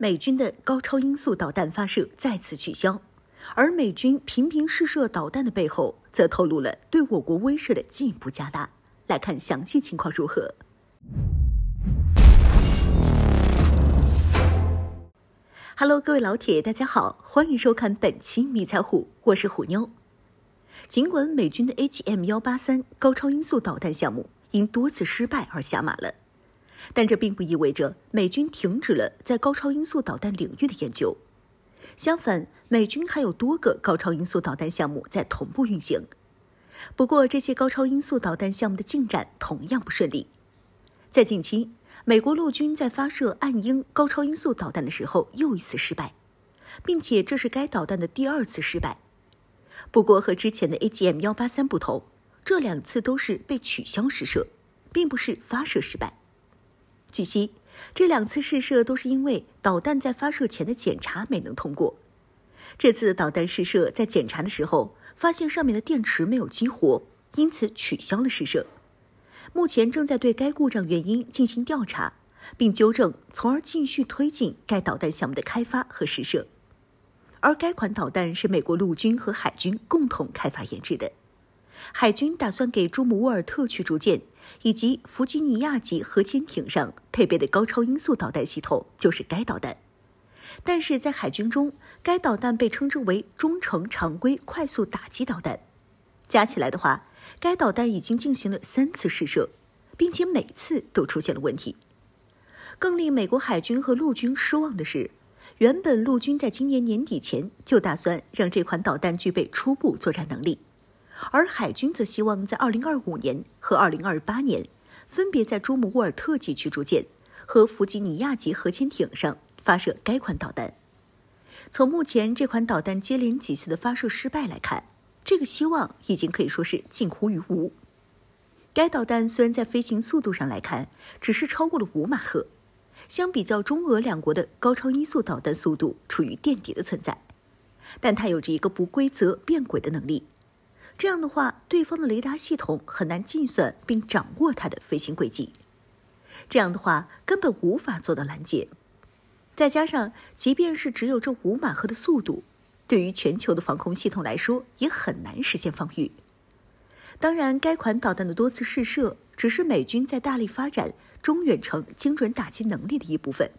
美军的高超音速导弹发射再次取消，而美军频频试射导弹的背后，则透露了对我国威慑的进一步加大。来看详细情况如何。Hello，各位老铁，大家好，欢迎收看本期迷彩虎，我是虎妞。尽管美军的 H M 幺八三高超音速导弹项目因多次失败而下马了。但这并不意味着美军停止了在高超音速导弹领域的研究。相反，美军还有多个高超音速导弹项目在同步运行。不过，这些高超音速导弹项目的进展同样不顺利。在近期，美国陆军在发射“暗鹰”高超音速导弹的时候又一次失败，并且这是该导弹的第二次失败。不过，和之前的 A G M 幺八三不同，这两次都是被取消试射，并不是发射失败。据悉，这两次试射都是因为导弹在发射前的检查没能通过。这次导弹试射在检查的时候发现上面的电池没有激活，因此取消了试射。目前正在对该故障原因进行调查，并纠正，从而继续推进该导弹项目的开发和试射。而该款导弹是美国陆军和海军共同开发研制的，海军打算给朱姆沃尔特驱逐舰。以及弗吉尼亚级核潜艇上配备的高超音速导弹系统就是该导弹，但是在海军中，该导弹被称之为中程常规快速打击导弹。加起来的话，该导弹已经进行了三次试射，并且每次都出现了问题。更令美国海军和陆军失望的是，原本陆军在今年年底前就打算让这款导弹具备初步作战能力。而海军则希望在二零二五年和二零二八年，分别在朱姆沃尔特级驱逐舰和弗吉尼亚级核潜艇上发射该款导弹。从目前这款导弹接连几次的发射失败来看，这个希望已经可以说是近乎于无。该导弹虽然在飞行速度上来看，只是超过了五马赫，相比较中俄两国的高超音速导弹速度，处于垫底的存在，但它有着一个不规则变轨的能力。这样的话，对方的雷达系统很难计算并掌握它的飞行轨迹。这样的话，根本无法做到拦截。再加上，即便是只有这五马赫的速度，对于全球的防空系统来说，也很难实现防御。当然，该款导弹的多次试射，只是美军在大力发展中远程精准打击能力的一部分。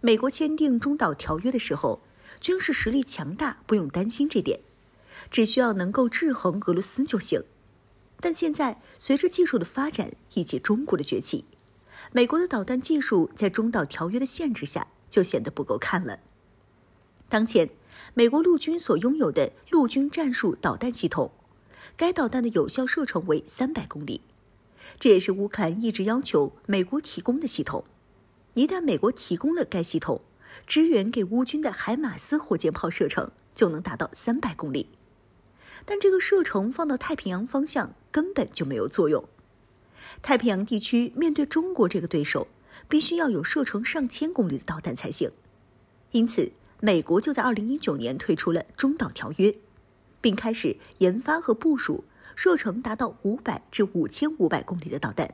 美国签订《中导条约》的时候，军事实力强大，不用担心这点。只需要能够制衡俄罗斯就行，但现在随着技术的发展以及中国的崛起，美国的导弹技术在中导条约的限制下就显得不够看了。当前，美国陆军所拥有的陆军战术导弹系统，该导弹的有效射程为三百公里，这也是乌克兰一直要求美国提供的系统。一旦美国提供了该系统，支援给乌军的海马斯火箭炮射程就能达到三百公里。但这个射程放到太平洋方向根本就没有作用。太平洋地区面对中国这个对手，必须要有射程上千公里的导弹才行。因此，美国就在2019年推出了《中导条约》，并开始研发和部署射程达到500至5500公里的导弹，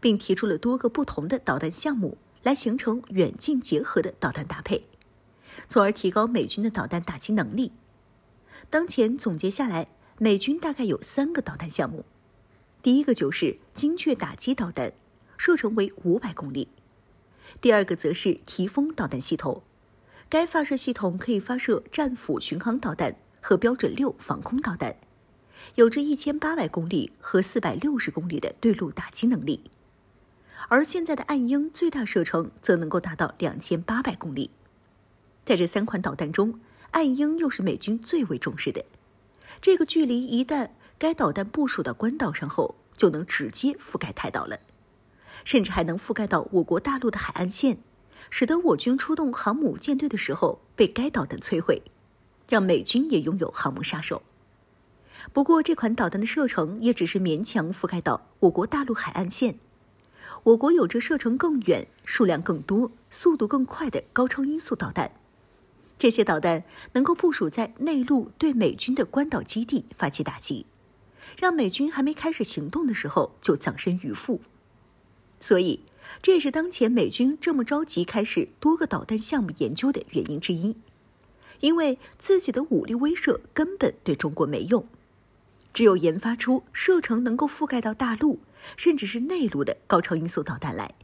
并提出了多个不同的导弹项目来形成远近结合的导弹搭配，从而提高美军的导弹打击能力。当前总结下来，美军大概有三个导弹项目。第一个就是精确打击导弹，射程为五百公里；第二个则是提风导弹系统，该发射系统可以发射战斧巡航导弹和标准六防空导弹，有着一千八百公里和四百六十公里的对陆打击能力。而现在的暗鹰最大射程则能够达到两千八百公里。在这三款导弹中，岸鹰又是美军最为重视的，这个距离一旦该导弹部署到关岛上后，就能直接覆盖台岛了，甚至还能覆盖到我国大陆的海岸线，使得我军出动航母舰队的时候被该导弹摧毁，让美军也拥有航母杀手。不过这款导弹的射程也只是勉强覆盖到我国大陆海岸线，我国有着射程更远、数量更多、速度更快的高超音速导弹。这些导弹能够部署在内陆，对美军的关岛基地发起打击，让美军还没开始行动的时候就葬身鱼腹。所以，这也是当前美军这么着急开始多个导弹项目研究的原因之一。因为自己的武力威慑根本对中国没用，只有研发出射程能够覆盖到大陆，甚至是内陆的高超音速导弹来，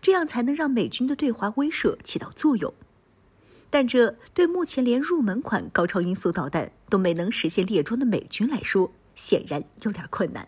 这样才能让美军的对华威慑起到作用。但这对目前连入门款高超音速导弹都没能实现列装的美军来说，显然有点困难。